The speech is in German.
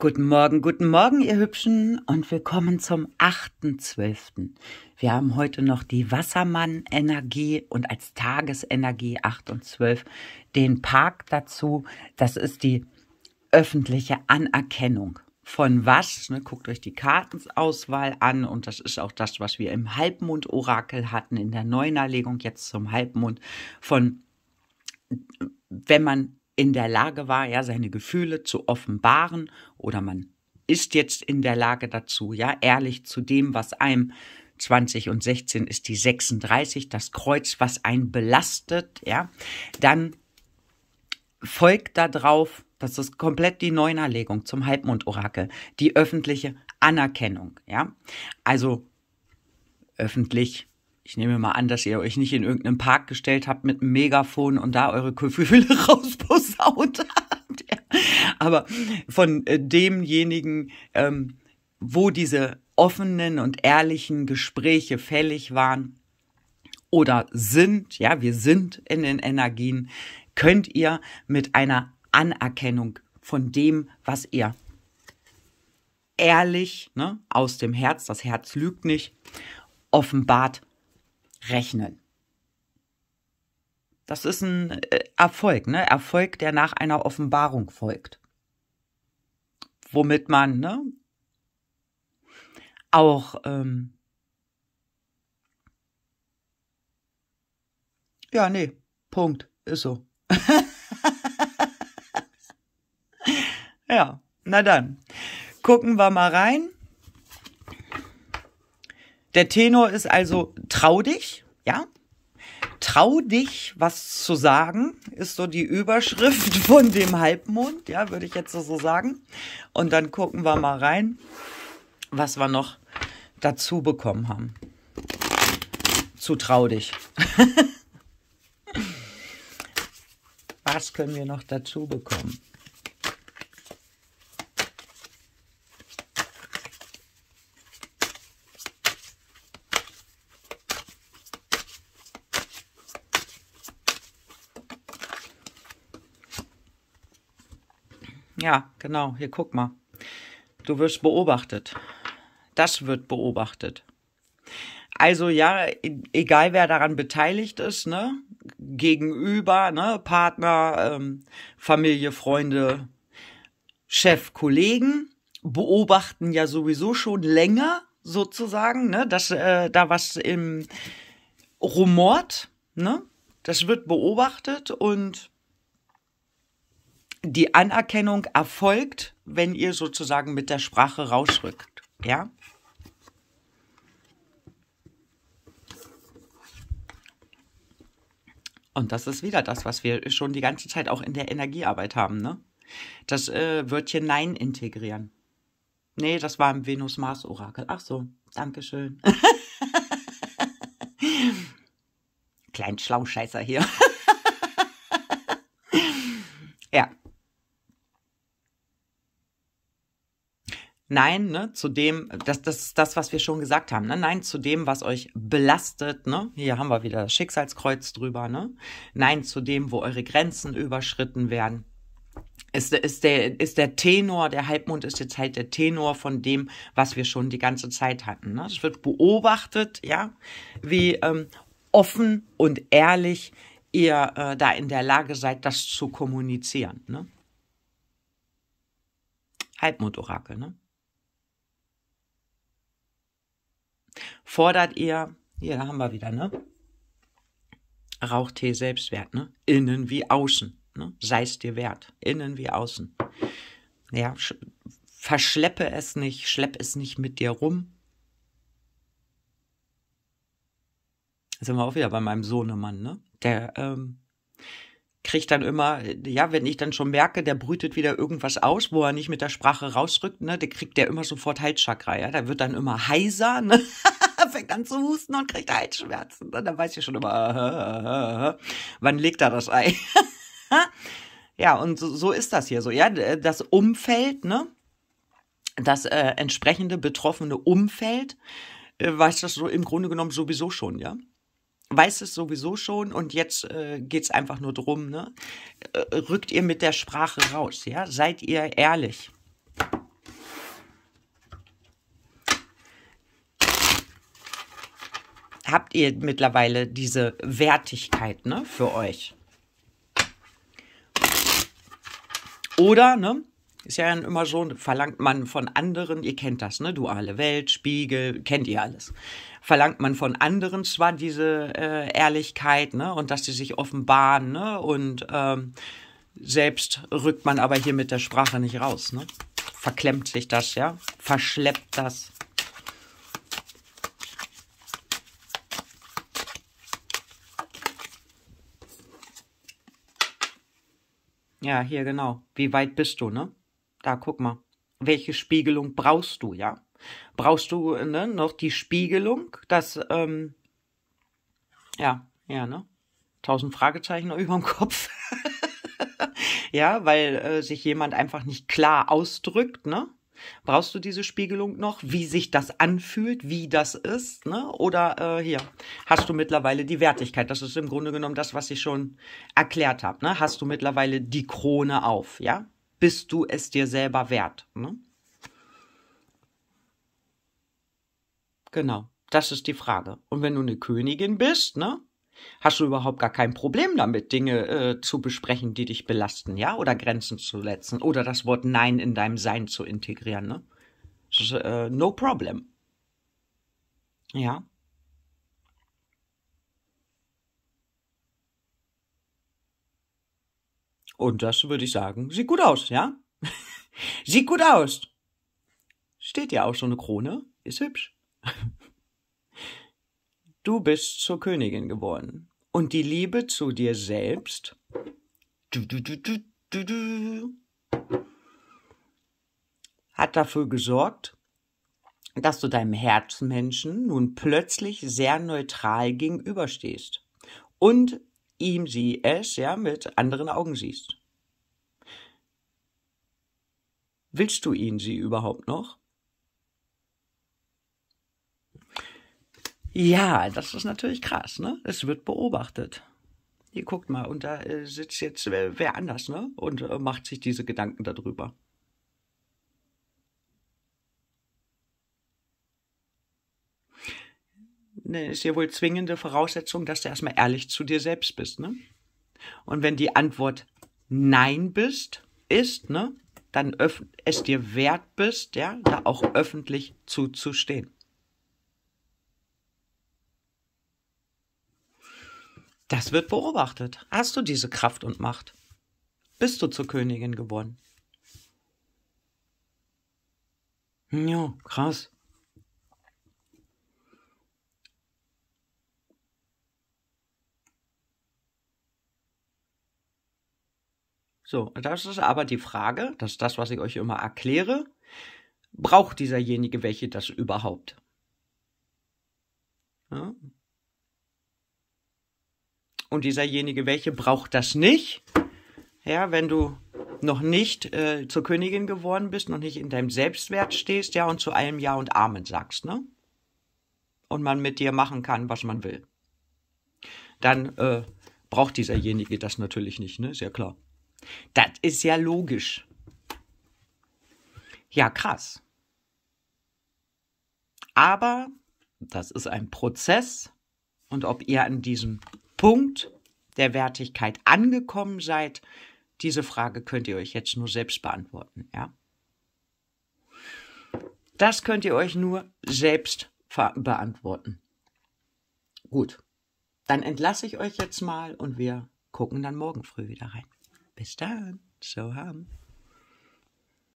Guten Morgen, guten Morgen, ihr Hübschen, und willkommen zum 8.12. Wir haben heute noch die Wassermann-Energie und als Tagesenergie 8 und 12 den Park dazu. Das ist die öffentliche Anerkennung von was. Ne? Guckt euch die Kartenauswahl an und das ist auch das, was wir im Halbmond-Orakel hatten, in der Neunerlegung jetzt zum Halbmond von wenn man in der Lage war, ja, seine Gefühle zu offenbaren oder man ist jetzt in der Lage dazu, ja, ehrlich zu dem, was einem 20 und 16 ist die 36, das Kreuz, was einen belastet, ja, dann folgt darauf, das ist komplett die Neunerlegung zum Halbmondorakel, die öffentliche Anerkennung, ja, also öffentlich ich nehme mal an, dass ihr euch nicht in irgendeinem Park gestellt habt mit einem Megafon und da eure Gefühle rausposaunt habt. Aber von äh, demjenigen, ähm, wo diese offenen und ehrlichen Gespräche fällig waren oder sind, ja, wir sind in den Energien, könnt ihr mit einer Anerkennung von dem, was ihr ehrlich, ne, aus dem Herz, das Herz lügt nicht, offenbart rechnen. Das ist ein äh, Erfolg, ne? Erfolg, der nach einer Offenbarung folgt. Womit man ne, auch ähm, ja, nee, Punkt, ist so. ja, na dann, gucken wir mal rein. Der Tenor ist also trau dich, ja? Trau dich, was zu sagen, ist so die Überschrift von dem Halbmond, ja, würde ich jetzt so sagen. Und dann gucken wir mal rein, was wir noch dazu bekommen haben. Zu trau dich. was können wir noch dazu bekommen? Ja, genau, hier guck mal. Du wirst beobachtet. Das wird beobachtet. Also ja, e-, egal wer daran beteiligt ist, ne? Gegenüber, ne? Partner, ähm, Familie, Freunde, Chef, Kollegen beobachten ja sowieso schon länger sozusagen, ne? Dass äh, da was im rumort, ne? Das wird beobachtet und die Anerkennung erfolgt, wenn ihr sozusagen mit der Sprache rausrückt. Ja? Und das ist wieder das, was wir schon die ganze Zeit auch in der Energiearbeit haben, ne? Das äh, Wörtchen Nein integrieren. Nee, das war im Venus-Mars-Orakel. Ach so, danke schön. Klein Schlauscheißer hier. Nein, ne, zu dem, das, das ist das, was wir schon gesagt haben. Ne? Nein, zu dem, was euch belastet, ne? Hier haben wir wieder das Schicksalskreuz drüber, ne? Nein, zu dem, wo eure Grenzen überschritten werden. Ist, ist, der, ist der Tenor, der Halbmond ist jetzt halt der Tenor von dem, was wir schon die ganze Zeit hatten. Ne? Es wird beobachtet, ja, wie ähm, offen und ehrlich ihr äh, da in der Lage seid, das zu kommunizieren. Ne? Halbmond-Orakel, ne? fordert ihr, hier da haben wir wieder, ne? Rauchtee Selbstwert, ne? Innen wie außen, ne? Sei es dir wert, innen wie außen. Ja, verschleppe es nicht, schlepp es nicht mit dir rum. Da sind wir auch wieder bei meinem Sohnemann, ne? Der ähm, kriegt dann immer, ja, wenn ich dann schon merke, der brütet wieder irgendwas aus, wo er nicht mit der Sprache rausrückt, ne? Der kriegt der immer sofort Halschakrei, ja? Der wird dann immer heiser, ne? fängt an zu husten und kriegt Halsschmerzen. Und dann weiß ich schon immer, äh, äh, äh, wann legt er das Ei? ja, und so, so ist das hier so. Ja, das Umfeld, ne? Das äh, entsprechende betroffene Umfeld äh, weiß das so im Grunde genommen sowieso schon, ja weiß es sowieso schon und jetzt äh, es einfach nur drum, ne? Rückt ihr mit der Sprache raus, ja? Seid ihr ehrlich? habt ihr mittlerweile diese Wertigkeit ne, für euch. Oder, ne, ist ja immer so, verlangt man von anderen, ihr kennt das, ne, duale Welt, Spiegel, kennt ihr alles. Verlangt man von anderen zwar diese äh, Ehrlichkeit, ne, und dass sie sich offenbaren, ne, und ähm, selbst rückt man aber hier mit der Sprache nicht raus, ne. Verklemmt sich das, ja, verschleppt das. Ja, hier genau. Wie weit bist du, ne? Da guck mal. Welche Spiegelung brauchst du, ja? Brauchst du äh, ne, noch die Spiegelung, dass, ähm, ja, ja, ne? Tausend Fragezeichen über dem Kopf. ja, weil äh, sich jemand einfach nicht klar ausdrückt, ne? Brauchst du diese Spiegelung noch? Wie sich das anfühlt, wie das ist? Ne? Oder äh, hier hast du mittlerweile die Wertigkeit. Das ist im Grunde genommen das, was ich schon erklärt habe. Ne? Hast du mittlerweile die Krone auf? Ja, bist du es dir selber wert? Ne? Genau, das ist die Frage. Und wenn du eine Königin bist, ne? hast du überhaupt gar kein Problem damit, Dinge äh, zu besprechen, die dich belasten, ja, oder Grenzen zu setzen oder das Wort Nein in deinem Sein zu integrieren, ne? Ist, äh, no problem. Ja. Und das würde ich sagen, sieht gut aus, ja? sieht gut aus. Steht ja auch so eine Krone, ist hübsch. Du bist zur Königin geworden. Und die Liebe zu dir selbst du, du, du, hat dafür gesorgt, dass du deinem Herzmenschen nun plötzlich sehr neutral gegenüberstehst und ihm sie es ja mit anderen Augen siehst. Willst du ihn sie überhaupt noch? Ja, das ist natürlich krass, ne? Es wird beobachtet. Hier guckt mal, und da äh, sitzt jetzt äh, wer anders, ne? Und äh, macht sich diese Gedanken darüber. Ne, ist ja wohl zwingende Voraussetzung, dass du erstmal ehrlich zu dir selbst bist, ne? Und wenn die Antwort Nein bist, ist, ne? Dann es dir wert bist, ja, da auch öffentlich zuzustehen. Das wird beobachtet. Hast du diese Kraft und Macht? Bist du zur Königin geworden? Ja, krass. So, das ist aber die Frage, das ist das, was ich euch immer erkläre. Braucht dieserjenige welche das überhaupt? Ja, und dieserjenige, welche braucht das nicht. Ja, wenn du noch nicht äh, zur Königin geworden bist, noch nicht in deinem Selbstwert stehst, ja, und zu allem Ja und Amen sagst, ne? Und man mit dir machen kann, was man will. Dann äh, braucht dieserjenige das natürlich nicht, ne? Ist ja klar. Das ist ja logisch. Ja, krass. Aber das ist ein Prozess und ob ihr an diesem Punkt der Wertigkeit angekommen seid? Diese Frage könnt ihr euch jetzt nur selbst beantworten, ja? Das könnt ihr euch nur selbst beantworten. Gut, dann entlasse ich euch jetzt mal und wir gucken dann morgen früh wieder rein. Bis dann. So haben.